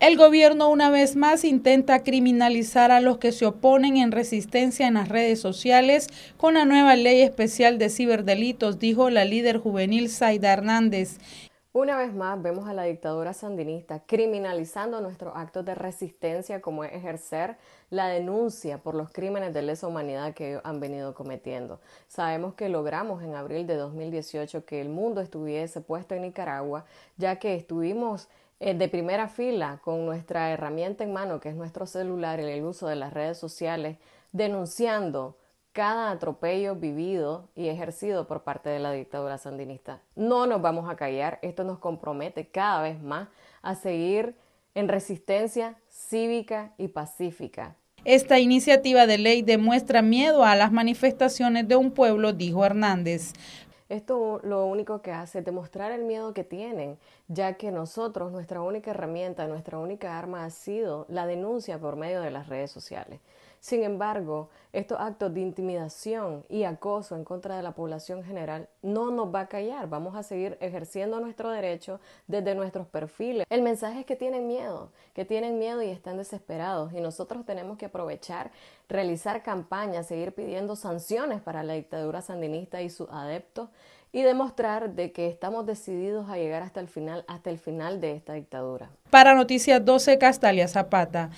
El gobierno una vez más intenta criminalizar a los que se oponen en resistencia en las redes sociales con la nueva ley especial de ciberdelitos, dijo la líder juvenil Zaida Hernández. Una vez más vemos a la dictadura sandinista criminalizando nuestros actos de resistencia como es ejercer la denuncia por los crímenes de lesa humanidad que han venido cometiendo. Sabemos que logramos en abril de 2018 que el mundo estuviese puesto en Nicaragua ya que estuvimos eh, de primera fila con nuestra herramienta en mano, que es nuestro celular y el uso de las redes sociales, denunciando cada atropello vivido y ejercido por parte de la dictadura sandinista. No nos vamos a callar, esto nos compromete cada vez más a seguir en resistencia cívica y pacífica. Esta iniciativa de ley demuestra miedo a las manifestaciones de un pueblo, dijo Hernández. Esto lo único que hace es demostrar el miedo que tienen, ya que nosotros, nuestra única herramienta, nuestra única arma ha sido la denuncia por medio de las redes sociales. Sin embargo, estos actos de intimidación y acoso en contra de la población general no nos va a callar. Vamos a seguir ejerciendo nuestro derecho desde nuestros perfiles. El mensaje es que tienen miedo, que tienen miedo y están desesperados. Y nosotros tenemos que aprovechar, realizar campañas, seguir pidiendo sanciones para la dictadura sandinista y sus adeptos y demostrar de que estamos decididos a llegar hasta el final, hasta el final de esta dictadura. Para Noticias 12, Castalia Zapata.